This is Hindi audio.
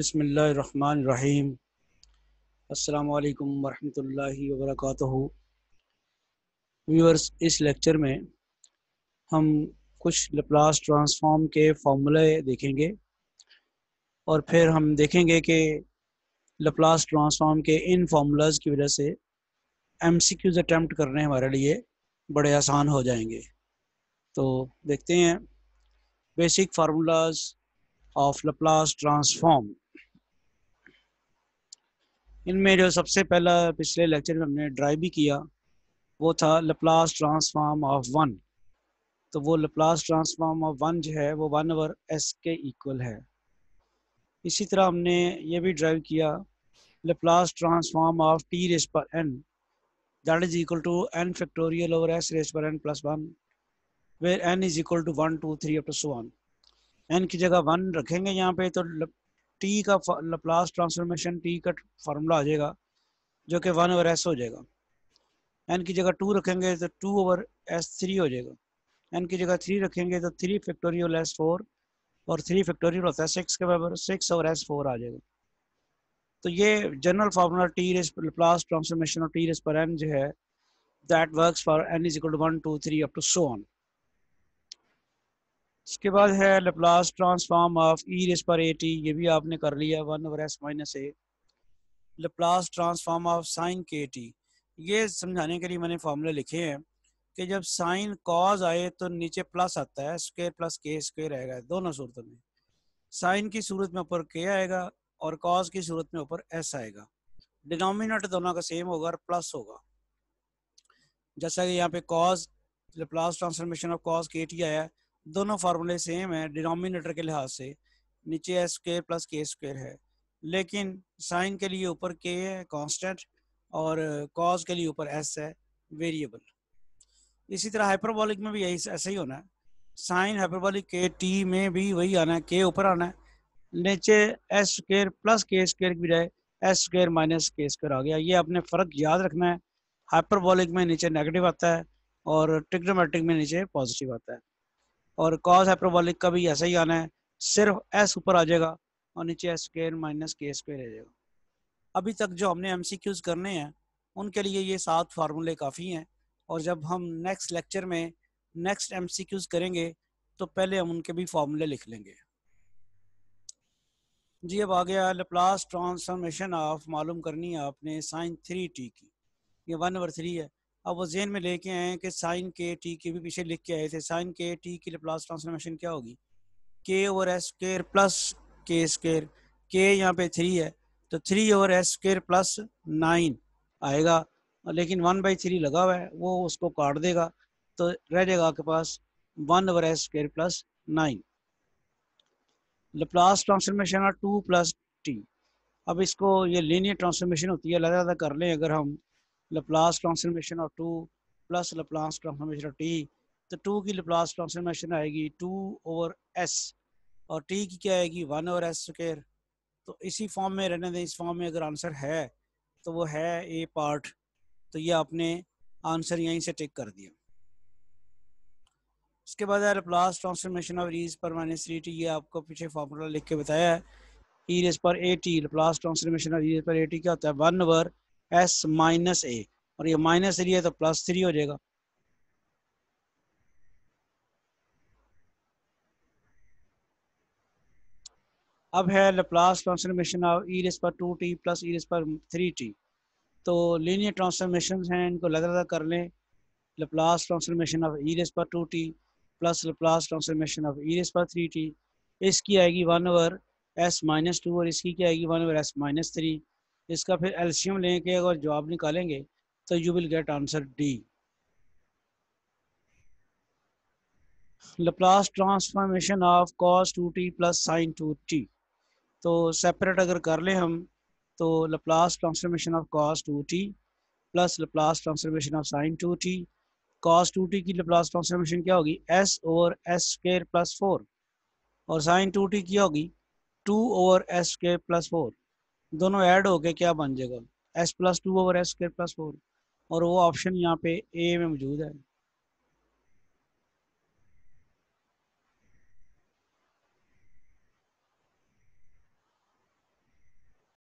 बसमीम अल्लाम वरहमतुल्लाहि वबरकatuह व्यूअर्स इस लेक्चर में हम कुछ लप्लास ट्रांसफॉर्म के फॉर्मूले देखेंगे और फिर हम देखेंगे कि लप्लास ट्रांसफॉर्म के इन फार्मूलाज की वजह से एम सी क्यूज़ अटैम्प्ट करने हमारे लिए बड़े आसान हो जाएंगे तो देखते हैं basic formulas of Laplace transform इनमें जो सबसे पहला पिछले लेक्चर में हमने ड्राई भी किया वो था लप्लास ट्रांसफॉर्म ऑफ वन तो वो लप्लास ट्रांसफॉर्म ऑफ वन जो है वो वन ओवर एस के इक्वल है इसी तरह हमने ये भी ड्राइव किया Laplace transform of T raise power N that is equal to N factorial over S raise power N plus one where N is equal to one two three अपन एन की जगह वन रखेंगे यहाँ पे तो टी का लप्लास ट्रांसफॉर्मेशन टी का फार्मूला आ जाएगा जो कि वन ओवर एस हो जाएगा एन की जगह टू रखेंगे तो टू ओवर एस थ्री हो जाएगा एन की जगह थ्री रखेंगे तो थ्री फैक्टोरियल एस फोर और थ्री फैक्टोरियल होता है सिक्स के बराबर सिक्स ओवर एस फोर आ जाएगा तो ये general formula T raise Laplace transformation और टी रेस पर एन जो है that works for N is equal to one two three up to so on इसके बाद है Laplace transform of E raise power A T ये भी आपने कर लिया one over S minus A Laplace transform of sine K T ये समझाने के लिए मैंने फार्मूले लिखे हैं कि जब साइन कॉज आए तो नीचे प्लस आता है स्क्वेयर प्लस के स्क्वेयर आएगा दोनों सूरतों में साइन की सूरत में ऊपर के आएगा और कॉज की सूरत में ऊपर एस आएगा डिनोमिनेटर दोनों का सेम होगा और प्लस होगा जैसा कि यहाँ पे cos plus transformation of cos K T आया दोनों फार्मूले सेम है डिनोमिनेटर के लिहाज से नीचे S square plus K square है लेकिन साइन के लिए ऊपर के है कांस्टेंट और कॉज uh, के लिए ऊपर एस है वेरिएबल इसी तरह हाइपरबॉलिक में भी यही ऐसे ही होना है साइन हाइपरबॉलिक के टी में भी वही आना है के ऊपर आना है नीचे S square plus K square की बजाय S square minus K square आ गया ये आपने फ़र्क याद रखना है हाइपरबॉलिक में नीचे नेगेटिव आता है और ट्रिग्नोमेट्रिक में नीचे पॉजिटिव आता है और कॉस हाइपरबोलिक का भी ऐसा ही आना है सिर्फ एस ऊपर आ जाएगा और नीचे S square minus K square आ जाएगा अभी तक जो हमने एम करने हैं उनके लिए ये सात फार्मूले काफ़ी हैं और जब हम नेक्स्ट लेक्चर में नेक्स्ट एम करेंगे तो पहले हम उनके भी फार्मूले लिख लेंगे जी अब आ गया लप्लास ट्रांसफॉर्मेशन ऑफ मालूम करनी है आपने साइन थ्री टी की ये वन ओवर थ्री है अब वो जहन में लेके आए कि साइन के टी के भी पीछे लिख के आए थे साइन के टी की लिप्लास ट्रांसफॉर्मेशन क्या होगी K over S square plus K square के यहाँ पे थ्री है तो three over S square plus nine आएगा लेकिन वन बाई थ्री लगा हुआ है वो उसको काट देगा तो रह जाएगा आपके पास one over S square plus nine Laplace transformation two plus T अब इसको ये लीनियर ट्रांसफॉर्मेशन होती है अलग अलग कर लें अगर हम Laplace transformation of two plus Laplace transformation of T तो टू की लप्लास ट्रांसफॉर्मेशन आएगी टू ओवर एस और टी की क्या आएगी वन ओवर एस square तो इसी फॉर्म में रहने दें इस फॉर्म में अगर आंसर है तो वो है ए पार्ट तो ये आपने आंसर यहीं से टिक कर दिया उसके बाद है लप्लास ट्रांसफॉर्मेशन ऑफ रीज पर माइनस थ्री टी ये आपको पीछे फार्मूला लिख के बताया है E raise power A T Laplace transformation of E power A T क्या होता है one over S minus A और ये माइनस थ्री है तो प्लस थ्री हो जाएगा अब है Laplace transformation of E raise power two T plus E raise power three T तो लीनियर ट्रांसफॉर्मेशन हैं इनको अलग अलग कर लें Laplace transformation of E raise power two T plus Laplace transformation of E raise power three T इसकी आएगी one over S minus two और इसकी क्या आएगी one over S minus three इसका फिर एल्शियम लेके अगर जवाब निकालेंगे तो you will get answer D Laplace transformation of cos two T plus sine two T तो सेपरेट अगर कर लें हम तो Laplace transformation of cos two T plus Laplace transformation of sine two T cos two T की लप्लास ट्रांसफॉर्मेशन क्या होगी S over S square plus four और साइन टू टी क्या होगी two over S square plus four दोनों ऐड होके क्या बन जाएगा S plus two over S square plus four और वो ऑप्शन यहाँ पे ए में मौजूद है